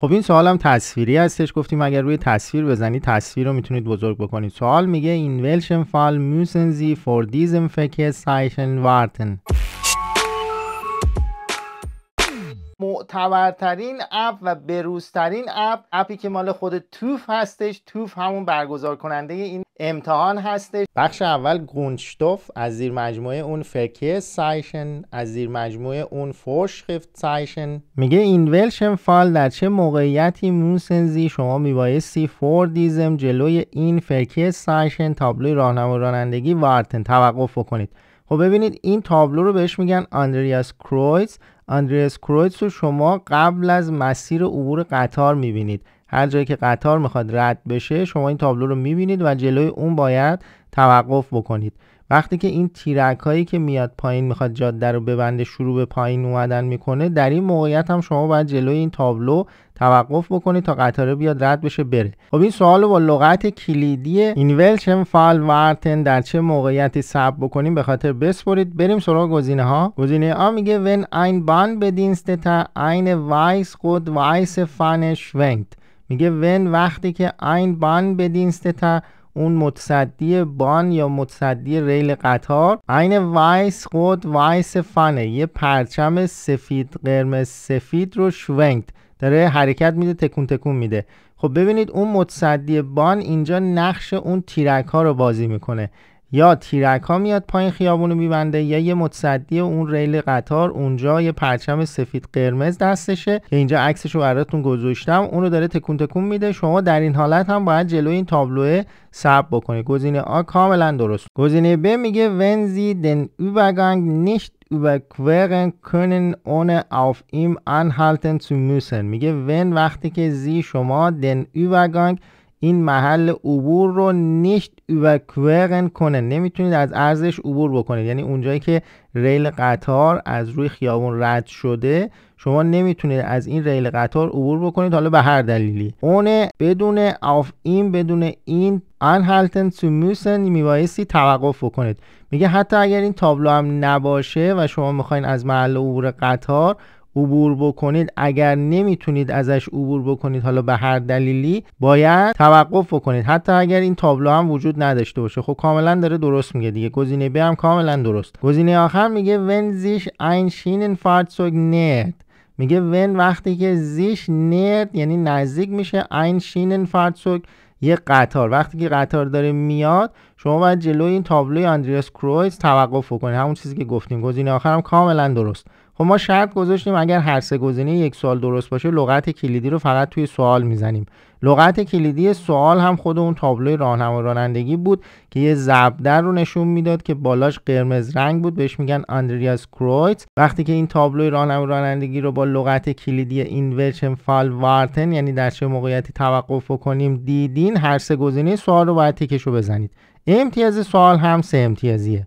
خب این سوالم تصویری هستش گفتیم اگر روی تصویر بزنید تصویر رو میتونید بزرگ بکنید سوال میگه این فال موسنزی فور دیزم فکر سایشن وارتن معتبرترین اپ و بروزترین اپ اپی که مال خود توف هستش توف همون برگزار کننده این امتحان هستش بخش اول گونشتوف از زیر مجموعه اون فرکه سایشن از زیر مجموعه اون فورشخفت سایشن میگه این ولشن فال در چه موقعیتی موسنزی شما میبایستی فوردیزم جلوی این فرکه سایشن تابلوی راهنما رانندگی وارتن توقف بکنید خب ببینید این تابلو رو بهش میگن آندریاس کرویز آندریس کرویتس رو شما قبل از مسیر عبور قطار میبینید هر جایی که قطار میخواد رد بشه شما این تابلو رو میبینید و جلوی اون باید توقف بکنید وقتی که این تیرک هایی که میاد پایین میخواد جاده رو ببنده شروع به پایین اومدن میکنه در این موقعیت هم شما باید جلوی این تابلو توقف بکنید تا قطاره بیاد رد بشه بره خب این سوال با لغت کلیدی ولشن فال وارتن در چه موقعیتی سب بکنیم به خاطر بسپرید بریم سراغ گزینه ها گزینه آ میگه ون ein بان تا این وایس خود وایس میگه ون وقتی که این بان بدینسته تا اون متصدی بان یا متصدی ریل قطار عین وایس خود وایس فانه یه پرچم سفید قرمز سفید رو شونگت داره حرکت میده تکون تکون میده خب ببینید اون متصدی بان اینجا نقش اون تیرک ها رو بازی میکنه یا تیرک ها میاد پایین خیابون رو میبنده یا یه متصدی اون ریل قطار اونجا یه پرچم سفید قرمز دستشه که اینجا عکسش رو براتون گذاشتم اون رو داره تکون تکون میده شما در این حالت هم باید جلوی این تابلوه صبر بکنید گزینه آ کاملا درست گزینه ب میگه ونزی دن übergang nicht überqueren können ohne auf ihm anhalten zu müssen میگه ون وقتی که زی شما دن übergang این محل عبور رو نیشت überqueren کنه نمیتونید از ارزش عبور بکنید یعنی اونجایی که ریل قطار از روی خیابون رد شده شما نمیتونید از این ریل قطار عبور بکنید حالا به هر دلیلی اون بدون آف این بدون این انهالتن تو موسن میبایستی توقف بکنید میگه حتی اگر این تابلو هم نباشه و شما میخواین از محل عبور قطار عبور بکنید اگر نمیتونید ازش عبور بکنید حالا به هر دلیلی باید توقف بکنید حتی اگر این تابلو هم وجود نداشته باشه خب کاملا داره درست میگه دیگه گزینه ب هم کاملا درست گزینه آخر میگه ون زیش این شینن فارتسوگ نرد میگه ون وقتی که زیش نرد یعنی نزدیک میشه این شینن فارتسوگ یه قطار وقتی که قطار داره میاد شما باید جلوی این تابلوی آندریاس کرویز توقف بکنید همون چیزی که گفتیم گزینه آخرم کاملا درست خب ما شرط گذاشتیم اگر هر سه گزینه یک سوال درست باشه لغت کلیدی رو فقط توی سوال میزنیم لغت کلیدی سوال هم خود اون تابلوی راهنما رانندگی بود که یه زبدر رو نشون میداد که بالاش قرمز رنگ بود بهش میگن اندریاس کرویت وقتی که این تابلوی راهنما رانندگی رو با لغت کلیدی اینورشن فال وارتن یعنی در چه موقعیتی توقف کنیم دیدین هر سه گزینه سوال رو باید تیکش رو بزنید امتیاز سوال هم سه امتیازیه